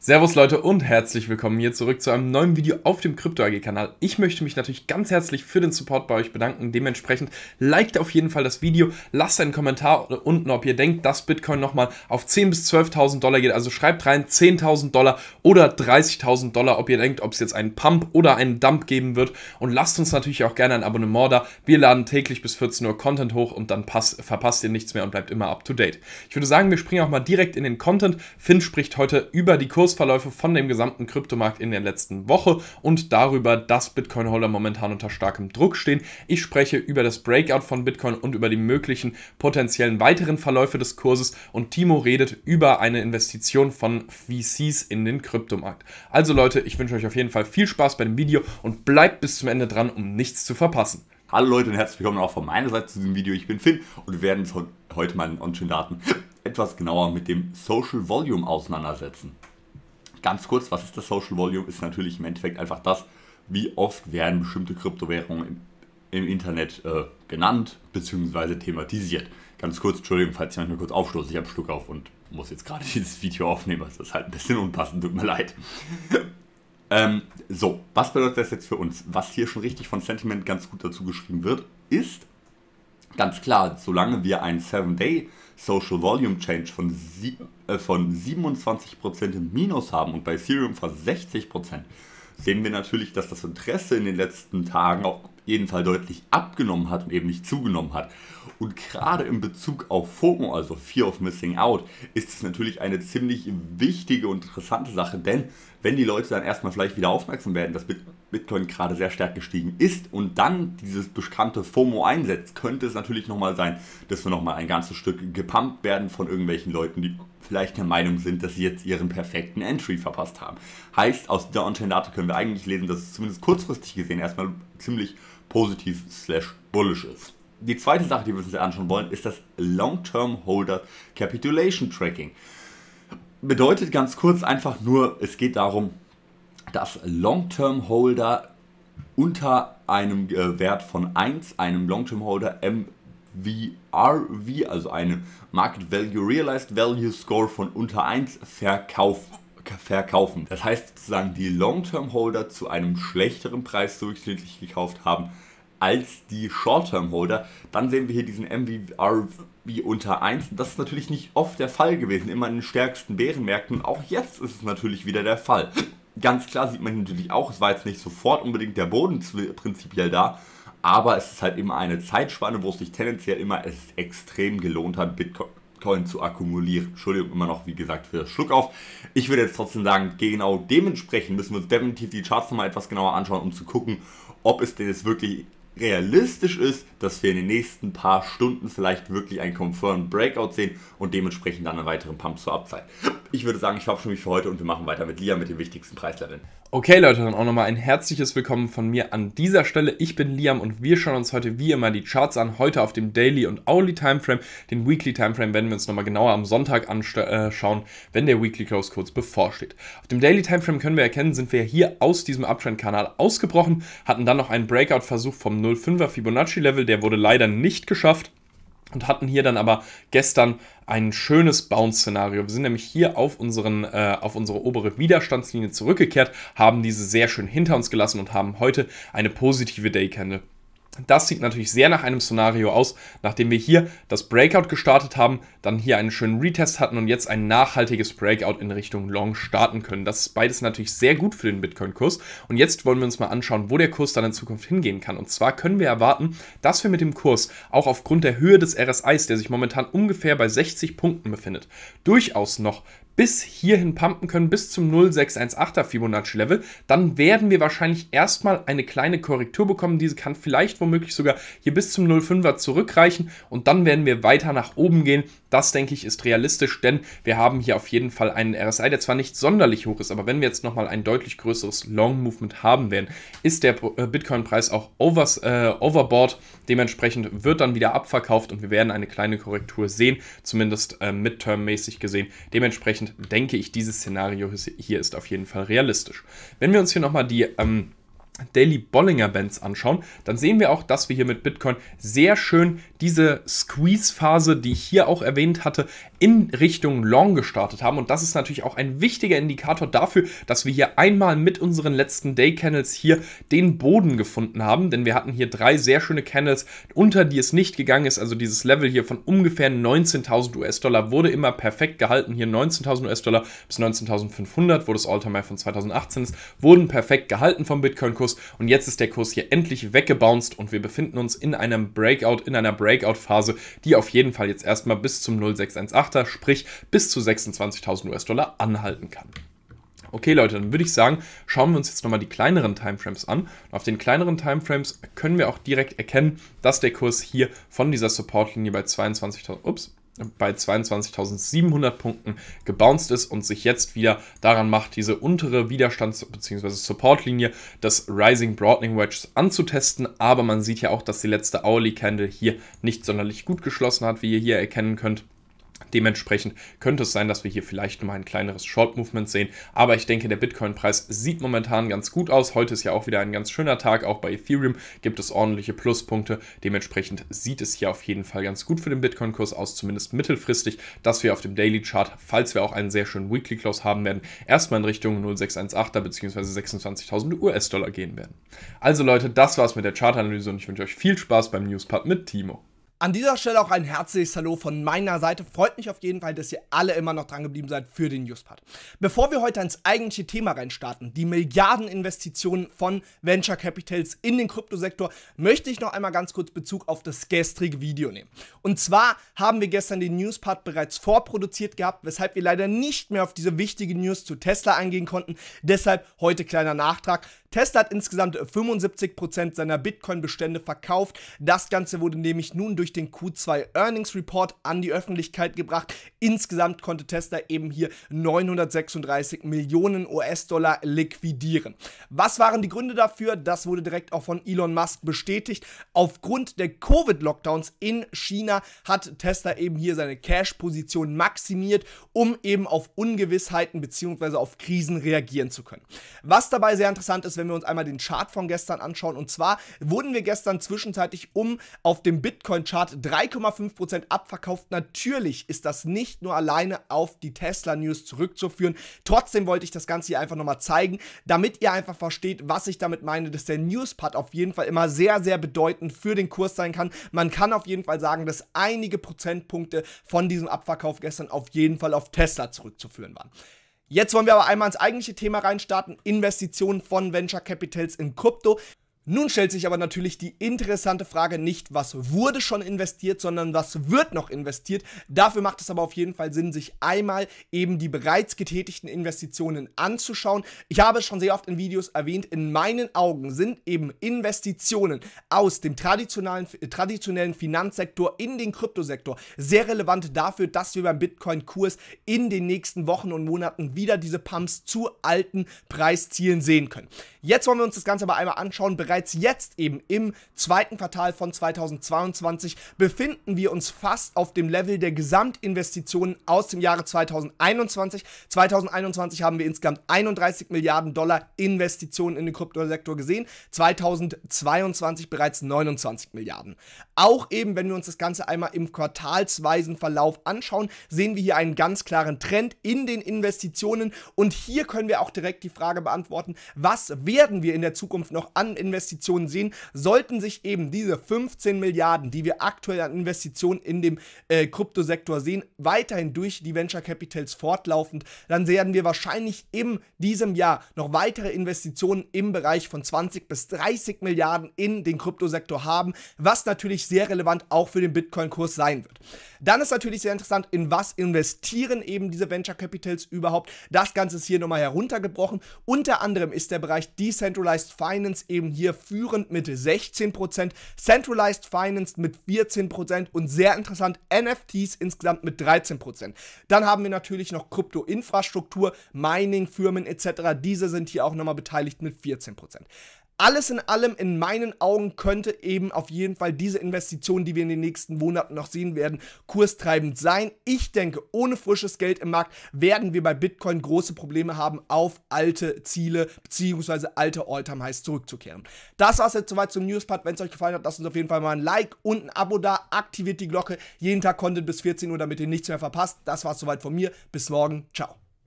Servus Leute und herzlich willkommen hier zurück zu einem neuen Video auf dem Crypto AG kanal Ich möchte mich natürlich ganz herzlich für den Support bei euch bedanken. Dementsprechend liked auf jeden Fall das Video, lasst einen Kommentar unten, ob ihr denkt, dass Bitcoin nochmal auf 10.000 bis 12.000 Dollar geht. Also schreibt rein 10.000 Dollar oder 30.000 Dollar, ob ihr denkt, ob es jetzt einen Pump oder einen Dump geben wird. Und lasst uns natürlich auch gerne ein Abonnement da. Wir laden täglich bis 14 Uhr Content hoch und dann passt, verpasst ihr nichts mehr und bleibt immer up to date. Ich würde sagen, wir springen auch mal direkt in den Content. Finn spricht heute über die Kurse Kursverläufe von dem gesamten Kryptomarkt in der letzten Woche und darüber, dass Bitcoin-Holder momentan unter starkem Druck stehen. Ich spreche über das Breakout von Bitcoin und über die möglichen potenziellen weiteren Verläufe des Kurses und Timo redet über eine Investition von VCs in den Kryptomarkt. Also Leute, ich wünsche euch auf jeden Fall viel Spaß bei dem Video und bleibt bis zum Ende dran, um nichts zu verpassen. Hallo Leute und herzlich willkommen auch von meiner Seite zu diesem Video. Ich bin Finn und wir werden uns heute mal On-Chain-Daten etwas genauer mit dem Social Volume auseinandersetzen ganz kurz, was ist das Social Volume? Ist natürlich im Endeffekt einfach das, wie oft werden bestimmte Kryptowährungen im, im Internet äh, genannt bzw. thematisiert. Ganz kurz, Entschuldigung, falls ich manchmal kurz aufstoße, ich habe einen Schluck auf und muss jetzt gerade dieses Video aufnehmen. Das ist halt ein bisschen unpassend, tut mir leid. ähm, so, was bedeutet das jetzt für uns? Was hier schon richtig von Sentiment ganz gut dazu geschrieben wird, ist ganz klar, solange wir einen 7-Day Social Volume Change von, sie, äh, von 27% im Minus haben und bei Ethereum fast 60%, sehen wir natürlich, dass das Interesse in den letzten Tagen auch jeden Fall deutlich abgenommen hat und eben nicht zugenommen hat. Und gerade in Bezug auf FOMO, also Fear of Missing Out, ist es natürlich eine ziemlich wichtige und interessante Sache, denn wenn die Leute dann erstmal vielleicht wieder aufmerksam werden, dass Bitcoin gerade sehr stark gestiegen ist und dann dieses bekannte FOMO einsetzt, könnte es natürlich nochmal sein, dass wir nochmal ein ganzes Stück gepumpt werden von irgendwelchen Leuten, die vielleicht der Meinung sind, dass sie jetzt ihren perfekten Entry verpasst haben. Heißt, aus der On-Chain-Date können wir eigentlich lesen, dass es zumindest kurzfristig gesehen erstmal ziemlich positiv slash bullish ist. Die zweite Sache, die wir uns anschauen wollen, ist das Long-Term Holder Capitulation Tracking. Bedeutet ganz kurz einfach nur, es geht darum, dass Long-Term Holder unter einem äh, Wert von 1, einem Long-Term Holder MVRV, also einem Market Value Realized Value Score von unter 1, verkauft verkaufen. Das heißt sozusagen, die Long-Term-Holder zu einem schlechteren Preis durchschnittlich gekauft haben als die Short-Term-Holder. Dann sehen wir hier diesen MVRV unter 1. Das ist natürlich nicht oft der Fall gewesen, immer in den stärksten Bärenmärkten. Auch jetzt ist es natürlich wieder der Fall. Ganz klar sieht man natürlich auch, es war jetzt nicht sofort unbedingt der Boden prinzipiell da, aber es ist halt immer eine Zeitspanne, wo es sich tendenziell immer extrem gelohnt hat, Bitcoin Bitcoin zu akkumulieren. Entschuldigung, immer noch, wie gesagt, für das Schluck auf. Ich würde jetzt trotzdem sagen, genau dementsprechend müssen wir uns definitiv die Charts nochmal etwas genauer anschauen, um zu gucken, ob es denn jetzt wirklich realistisch ist, dass wir in den nächsten paar Stunden vielleicht wirklich einen Confirmed Breakout sehen und dementsprechend dann einen weiteren Pump zur Upside. Ich würde sagen, ich verabschiede mich für heute und wir machen weiter mit Lia mit den wichtigsten Preisleveln. Okay Leute, dann auch nochmal ein herzliches Willkommen von mir an dieser Stelle. Ich bin Liam und wir schauen uns heute wie immer die Charts an. Heute auf dem Daily und Hourly Timeframe. Den Weekly Timeframe werden wir uns nochmal genauer am Sonntag anschauen, äh, wenn der Weekly Close kurz bevorsteht. Auf dem Daily Timeframe können wir erkennen, sind wir hier aus diesem Uptrend-Kanal ausgebrochen, hatten dann noch einen Breakout-Versuch vom 0 05 er Fibonacci-Level. Der wurde leider nicht geschafft und hatten hier dann aber gestern ein schönes Bounce-Szenario. Wir sind nämlich hier auf, unseren, äh, auf unsere obere Widerstandslinie zurückgekehrt, haben diese sehr schön hinter uns gelassen und haben heute eine positive Day-Candle. Das sieht natürlich sehr nach einem Szenario aus, nachdem wir hier das Breakout gestartet haben, dann hier einen schönen Retest hatten und jetzt ein nachhaltiges Breakout in Richtung Long starten können. Das ist beides natürlich sehr gut für den Bitcoin-Kurs. Und jetzt wollen wir uns mal anschauen, wo der Kurs dann in Zukunft hingehen kann. Und zwar können wir erwarten, dass wir mit dem Kurs auch aufgrund der Höhe des RSIs, der sich momentan ungefähr bei 60 Punkten befindet, durchaus noch bis hierhin pumpen können, bis zum 0618er Fibonacci-Level, dann werden wir wahrscheinlich erstmal eine kleine Korrektur bekommen. Diese kann vielleicht womöglich sogar hier bis zum 05er zurückreichen und dann werden wir weiter nach oben gehen. Das, denke ich, ist realistisch, denn wir haben hier auf jeden Fall einen RSI, der zwar nicht sonderlich hoch ist, aber wenn wir jetzt nochmal ein deutlich größeres Long-Movement haben werden, ist der äh, Bitcoin-Preis auch overs, äh, overboard. Dementsprechend wird dann wieder abverkauft und wir werden eine kleine Korrektur sehen, zumindest äh, midterm-mäßig gesehen. Dementsprechend Dementsprechend denke ich, dieses Szenario hier ist auf jeden Fall realistisch. Wenn wir uns hier nochmal die ähm, Daily Bollinger Bands anschauen, dann sehen wir auch, dass wir hier mit Bitcoin sehr schön diese Squeeze-Phase, die ich hier auch erwähnt hatte, in Richtung Long gestartet haben. Und das ist natürlich auch ein wichtiger Indikator dafür, dass wir hier einmal mit unseren letzten Day Candles hier den Boden gefunden haben. Denn wir hatten hier drei sehr schöne Candles, unter die es nicht gegangen ist. Also dieses Level hier von ungefähr 19.000 US-Dollar wurde immer perfekt gehalten. Hier 19.000 US-Dollar bis 19.500, wo das All-Time-High von 2018 ist, wurden perfekt gehalten vom Bitcoin-Kurs. Und jetzt ist der Kurs hier endlich weggebounced und wir befinden uns in einem Breakout, in einer Breakout-Phase, die auf jeden Fall jetzt erstmal bis zum 0,618 Frachter, sprich bis zu 26.000 US-Dollar anhalten kann. Okay, Leute, dann würde ich sagen, schauen wir uns jetzt nochmal die kleineren Timeframes an. Und auf den kleineren Timeframes können wir auch direkt erkennen, dass der Kurs hier von dieser Supportlinie bei 22.000, ups, bei 22.700 Punkten gebounced ist und sich jetzt wieder daran macht, diese untere Widerstands- bzw. Supportlinie des Rising Broadening Wedges anzutesten. Aber man sieht ja auch, dass die letzte Hourly Candle hier nicht sonderlich gut geschlossen hat, wie ihr hier erkennen könnt. Dementsprechend könnte es sein, dass wir hier vielleicht mal ein kleineres Short-Movement sehen. Aber ich denke, der Bitcoin-Preis sieht momentan ganz gut aus. Heute ist ja auch wieder ein ganz schöner Tag. Auch bei Ethereum gibt es ordentliche Pluspunkte. Dementsprechend sieht es hier auf jeden Fall ganz gut für den Bitcoin-Kurs aus, zumindest mittelfristig, dass wir auf dem Daily-Chart, falls wir auch einen sehr schönen Weekly-Close haben werden, erstmal in Richtung 0618er bzw. 26.000 US-Dollar gehen werden. Also Leute, das war's mit der Chartanalyse und ich wünsche euch viel Spaß beim Newspart mit Timo. An dieser Stelle auch ein herzliches Hallo von meiner Seite. Freut mich auf jeden Fall, dass ihr alle immer noch dran geblieben seid für den Newspart. Bevor wir heute ins eigentliche Thema reinstarten, die Milliardeninvestitionen von Venture Capitals in den Kryptosektor, möchte ich noch einmal ganz kurz Bezug auf das gestrige Video nehmen. Und zwar haben wir gestern den Newspart bereits vorproduziert gehabt, weshalb wir leider nicht mehr auf diese wichtige News zu Tesla eingehen konnten. Deshalb heute kleiner Nachtrag. Tesla hat insgesamt 75% seiner Bitcoin-Bestände verkauft. Das Ganze wurde nämlich nun durch den Q2 Earnings Report an die Öffentlichkeit gebracht. Insgesamt konnte Tesla eben hier 936 Millionen US-Dollar liquidieren. Was waren die Gründe dafür? Das wurde direkt auch von Elon Musk bestätigt. Aufgrund der Covid-Lockdowns in China hat Tesla eben hier seine Cash-Position maximiert, um eben auf Ungewissheiten bzw. auf Krisen reagieren zu können. Was dabei sehr interessant ist, wenn wir uns einmal den Chart von gestern anschauen. Und zwar wurden wir gestern zwischenzeitlich um auf dem Bitcoin-Chart 3,5% abverkauft. Natürlich ist das nicht nur alleine auf die Tesla-News zurückzuführen. Trotzdem wollte ich das Ganze hier einfach nochmal zeigen, damit ihr einfach versteht, was ich damit meine, dass der News-Part auf jeden Fall immer sehr, sehr bedeutend für den Kurs sein kann. Man kann auf jeden Fall sagen, dass einige Prozentpunkte von diesem Abverkauf gestern auf jeden Fall auf Tesla zurückzuführen waren. Jetzt wollen wir aber einmal ins eigentliche Thema reinstarten, Investitionen von Venture Capitals in Krypto. Nun stellt sich aber natürlich die interessante Frage nicht, was wurde schon investiert, sondern was wird noch investiert. Dafür macht es aber auf jeden Fall Sinn, sich einmal eben die bereits getätigten Investitionen anzuschauen. Ich habe es schon sehr oft in Videos erwähnt, in meinen Augen sind eben Investitionen aus dem traditionellen, traditionellen Finanzsektor in den Kryptosektor sehr relevant dafür, dass wir beim Bitcoin-Kurs in den nächsten Wochen und Monaten wieder diese Pumps zu alten Preiszielen sehen können. Jetzt wollen wir uns das Ganze aber einmal anschauen, bereits bereits jetzt eben im zweiten Quartal von 2022 befinden wir uns fast auf dem Level der Gesamtinvestitionen aus dem Jahre 2021. 2021 haben wir insgesamt 31 Milliarden Dollar Investitionen in den Kryptosektor gesehen, 2022 bereits 29 Milliarden. Auch eben, wenn wir uns das Ganze einmal im quartalsweisen Verlauf anschauen, sehen wir hier einen ganz klaren Trend in den Investitionen und hier können wir auch direkt die Frage beantworten, was werden wir in der Zukunft noch an Investitionen Investitionen sehen, sollten sich eben diese 15 Milliarden, die wir aktuell an Investitionen in dem äh, Kryptosektor sehen, weiterhin durch die Venture Capitals fortlaufend, dann werden wir wahrscheinlich in diesem Jahr noch weitere Investitionen im Bereich von 20 bis 30 Milliarden in den Kryptosektor haben, was natürlich sehr relevant auch für den Bitcoin-Kurs sein wird. Dann ist natürlich sehr interessant, in was investieren eben diese Venture Capitals überhaupt. Das Ganze ist hier nochmal heruntergebrochen. Unter anderem ist der Bereich Decentralized Finance eben hier führend mit 16%, Centralized Finance mit 14% und sehr interessant NFTs insgesamt mit 13%. Dann haben wir natürlich noch Kryptoinfrastruktur, Mining, Firmen etc. Diese sind hier auch nochmal beteiligt mit 14%. Alles in allem, in meinen Augen, könnte eben auf jeden Fall diese Investition, die wir in den nächsten Monaten noch sehen werden, kurstreibend sein. Ich denke, ohne frisches Geld im Markt werden wir bei Bitcoin große Probleme haben, auf alte Ziele bzw. alte Alltime Highs zurückzukehren. Das war es jetzt soweit zum Newspart. Wenn es euch gefallen hat, lasst uns auf jeden Fall mal ein Like und ein Abo da. Aktiviert die Glocke. Jeden Tag Content bis 14 Uhr, damit ihr nichts mehr verpasst. Das war es soweit von mir. Bis morgen. Ciao.